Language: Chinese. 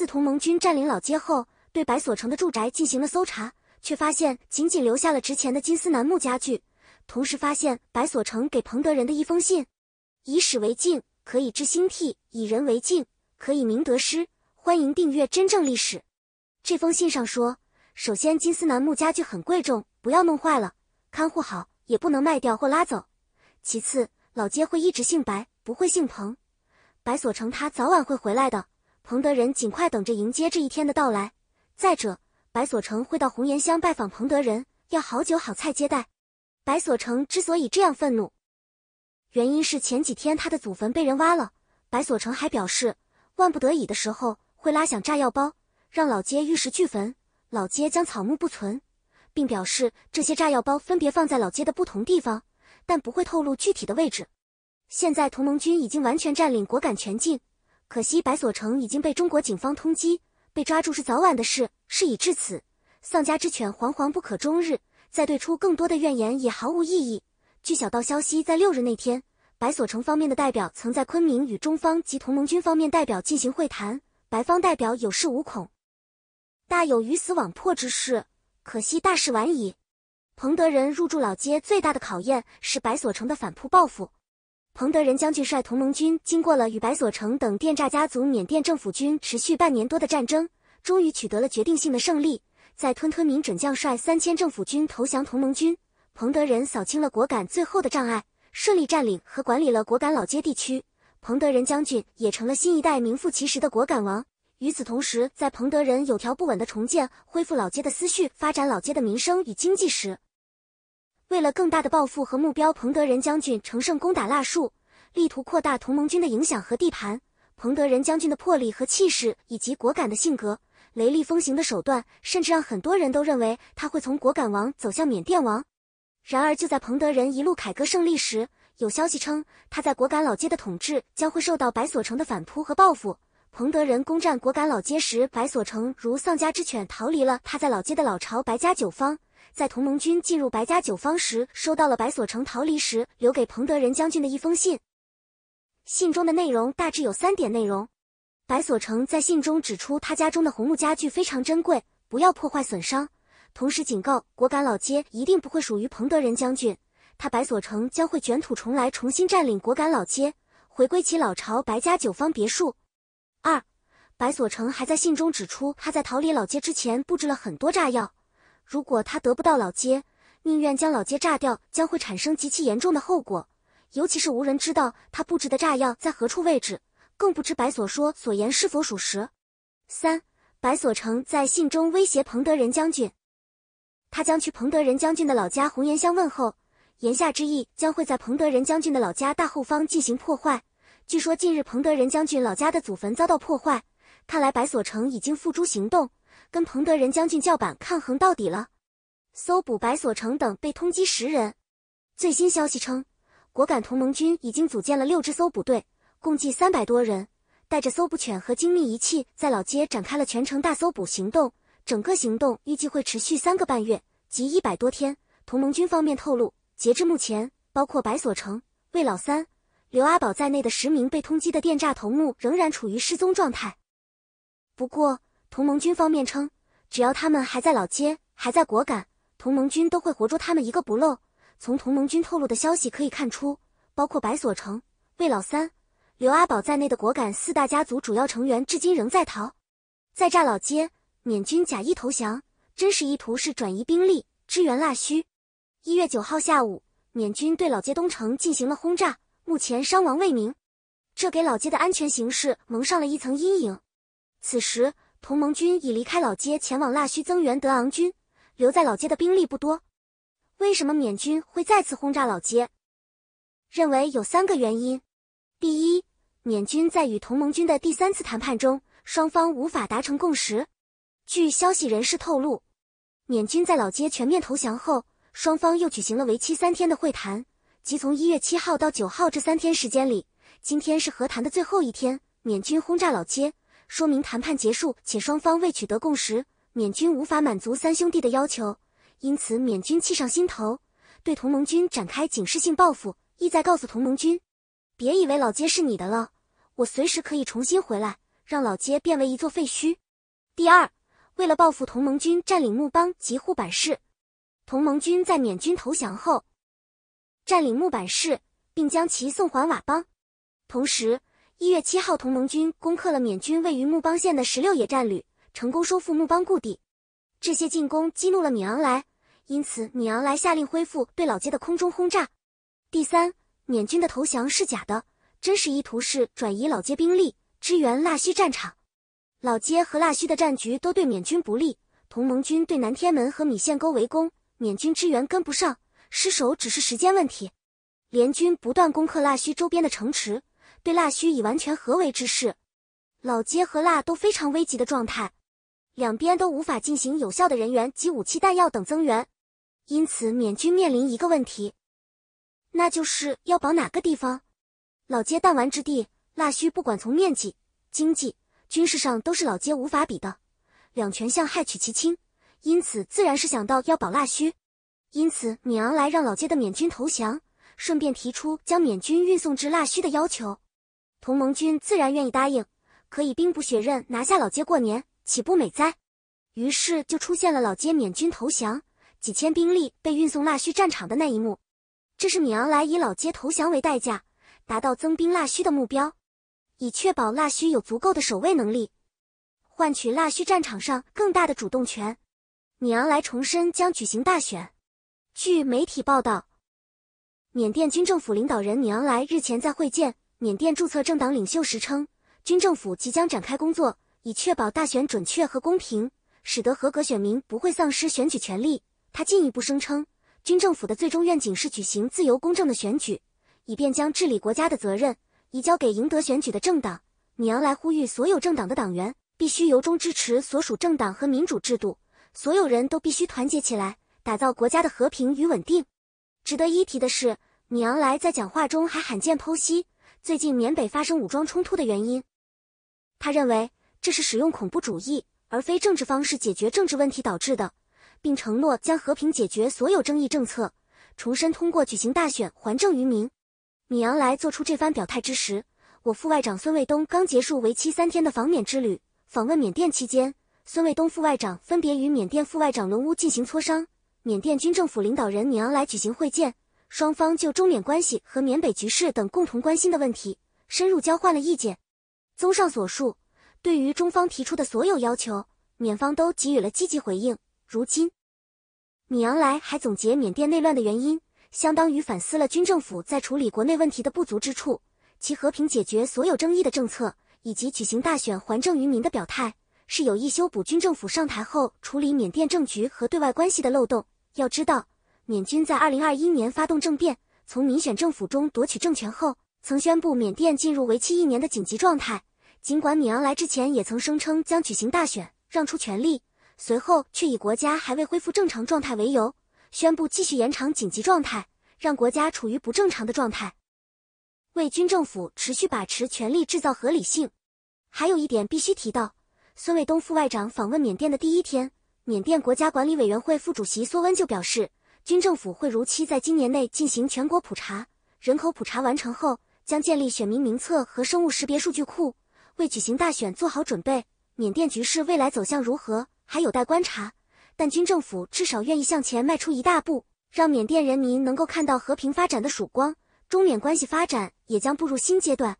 自同盟军占领老街后，对白所城的住宅进行了搜查，却发现仅仅留下了值钱的金丝楠木家具。同时发现白所城给彭德仁的一封信：“以史为镜，可以知兴替；以人为镜，可以明得失。”欢迎订阅《真正历史》。这封信上说：首先，金丝楠木家具很贵重，不要弄坏了，看护好，也不能卖掉或拉走。其次，老街会一直姓白，不会姓彭。白所城他早晚会回来的。彭德仁尽快等着迎接这一天的到来。再者，白所成会到红岩乡拜访彭德仁，要好酒好菜接待。白所成之所以这样愤怒，原因是前几天他的祖坟被人挖了。白所成还表示，万不得已的时候会拉响炸药包，让老街玉石俱焚，老街将草木不存。并表示这些炸药包分别放在老街的不同地方，但不会透露具体的位置。现在同盟军已经完全占领果敢全境。可惜白所城已经被中国警方通缉，被抓住是早晚的事。事已至此，丧家之犬惶惶不可终日，再对出更多的怨言也毫无意义。据小道消息，在六日那天，白所城方面的代表曾在昆明与中方及同盟军方面代表进行会谈，白方代表有恃无恐，大有鱼死网破之势。可惜大事晚矣。彭德仁入住老街最大的考验是白所城的反扑报复。彭德仁将军率同盟军经过了与白所城等电诈家族、缅甸政府军持续半年多的战争，终于取得了决定性的胜利。在吞吞明准将率三千政府军投降同盟军，彭德仁扫清了果敢最后的障碍，顺利占领和管理了果敢老街地区。彭德仁将军也成了新一代名副其实的果敢王。与此同时，在彭德仁有条不紊的重建、恢复老街的思绪、发展老街的民生与经济时，为了更大的抱负和目标，彭德仁将军乘胜攻打腊戍，力图扩大同盟军的影响和地盘。彭德仁将军的魄力和气势，以及果敢的性格、雷厉风行的手段，甚至让很多人都认为他会从果敢王走向缅甸王。然而，就在彭德仁一路凯歌胜利时，有消息称他在果敢老街的统治将会受到白所城的反扑和报复。彭德仁攻占果敢老街时，白所城如丧家之犬，逃离了他在老街的老巢白家酒坊。在同盟军进入白家九方时，收到了白所城逃离时留给彭德仁将军的一封信。信中的内容大致有三点内容：白所城在信中指出，他家中的红木家具非常珍贵，不要破坏损伤；同时警告果敢老街一定不会属于彭德仁将军，他白所城将会卷土重来，重新占领果敢老街，回归其老巢白家九方别墅。二，白所城还在信中指出，他在逃离老街之前布置了很多炸药。如果他得不到老街，宁愿将老街炸掉，将会产生极其严重的后果。尤其是无人知道他布置的炸药在何处位置，更不知白所说所言是否属实。三，白所成在信中威胁彭德仁将军，他将去彭德仁将军的老家红岩乡问候，言下之意将会在彭德仁将军的老家大后方进行破坏。据说近日彭德仁将军老家的祖坟遭到破坏，看来白所成已经付诸行动。跟彭德仁将军叫板抗衡到底了。搜捕白所成等被通缉十人。最新消息称，果敢同盟军已经组建了六支搜捕队，共计三百多人，带着搜捕犬和精密仪器，在老街展开了全城大搜捕行动。整个行动预计会持续三个半月，即一百多天。同盟军方面透露，截至目前，包括白所成、魏老三、刘阿宝在内的十名被通缉的电诈头目仍然处于失踪状态。不过。同盟军方面称，只要他们还在老街，还在果敢，同盟军都会活捉他们一个不漏。从同盟军透露的消息可以看出，包括白所成、魏老三、刘阿宝在内的果敢四大家族主要成员至今仍在逃。在炸老街，缅军假意投降，真实意图是转移兵力支援腊戌。一月九号下午，缅军对老街东城进行了轰炸，目前伤亡未明，这给老街的安全形势蒙上了一层阴影。此时。同盟军已离开老街，前往腊戌增援德昂军。留在老街的兵力不多，为什么缅军会再次轰炸老街？认为有三个原因：第一，缅军在与同盟军的第三次谈判中，双方无法达成共识。据消息人士透露，缅军在老街全面投降后，双方又举行了为期三天的会谈，即从一月七号到九号这三天时间里。今天是和谈的最后一天，缅军轰炸老街。说明谈判结束，且双方未取得共识，缅军无法满足三兄弟的要求，因此缅军气上心头，对同盟军展开警示性报复，意在告诉同盟军：别以为老街是你的了，我随时可以重新回来，让老街变为一座废墟。第二，为了报复同盟军占领木邦及护板市，同盟军在缅军投降后，占领木板市，并将其送还佤邦，同时。一月七号，同盟军攻克了缅军位于木邦县的十六野战旅，成功收复木邦故地。这些进攻激怒了米昂莱，因此米昂莱下令恢复对老街的空中轰炸。第三，缅军的投降是假的，真实意图是转移老街兵力，支援腊戌战场。老街和腊戌的战局都对缅军不利，同盟军对南天门和米线沟围攻，缅军支援跟不上，失守只是时间问题。联军不断攻克腊戌周边的城池。对腊须已完全合围之势，老街和腊都非常危急的状态，两边都无法进行有效的人员及武器弹药等增援，因此缅军面临一个问题，那就是要保哪个地方？老街弹丸之地，腊须不管从面积、经济、军事上都是老街无法比的，两权相害取其轻，因此自然是想到要保腊须，因此敏昂莱让老街的缅军投降，顺便提出将缅军运送至腊须的要求。同盟军自然愿意答应，可以兵不血刃拿下老街过年，岂不美哉？于是就出现了老街缅军投降，几千兵力被运送腊戌战场的那一幕。这是米昂莱以老街投降为代价，达到增兵腊戌的目标，以确保腊戌有足够的守卫能力，换取腊戌战场上更大的主动权。米昂莱重申将举行大选。据媒体报道，缅甸军政府领导人米昂莱日前在会见。缅甸注册政党领袖时称，军政府即将展开工作，以确保大选准确和公平，使得合格选民不会丧失选举权利。他进一步声称，军政府的最终愿景是举行自由公正的选举，以便将治理国家的责任移交给赢得选举的政党。米昂莱呼吁所有政党的党员必须由衷支持所属政党和民主制度，所有人都必须团结起来，打造国家的和平与稳定。值得一提的是，米昂莱在讲话中还罕见剖析。最近缅北发生武装冲突的原因，他认为这是使用恐怖主义而非政治方式解决政治问题导致的，并承诺将和平解决所有争议政策，重申通过举行大选还政于民。米昂莱做出这番表态之时，我副外长孙卫东刚结束为期三天的访缅之旅。访问缅甸期间，孙卫东副外长分别与缅甸副外长伦乌进行磋商，缅甸军政府领导人米昂莱举行会见。双方就中缅关系和缅北局势等共同关心的问题深入交换了意见。综上所述，对于中方提出的所有要求，缅方都给予了积极回应。如今，米昂莱还总结缅甸内乱的原因，相当于反思了军政府在处理国内问题的不足之处，其和平解决所有争议的政策以及举行大选还政于民的表态，是有意修补军政府上台后处理缅甸政局和对外关系的漏洞。要知道。缅军在二零二一年发动政变，从民选政府中夺取政权后，曾宣布缅甸进入为期一年的紧急状态。尽管米昂莱之前也曾声称将举行大选，让出权力，随后却以国家还未恢复正常状态为由，宣布继续延长紧急状态，让国家处于不正常的状态，为军政府持续把持权力制造合理性。还有一点必须提到，孙卫东副外长访问缅甸的第一天，缅甸国家管理委员会副主席梭温就表示。军政府会如期在今年内进行全国普查，人口普查完成后，将建立选民名册和生物识别数据库，为举行大选做好准备。缅甸局势未来走向如何，还有待观察，但军政府至少愿意向前迈出一大步，让缅甸人民能够看到和平发展的曙光。中缅关系发展也将步入新阶段。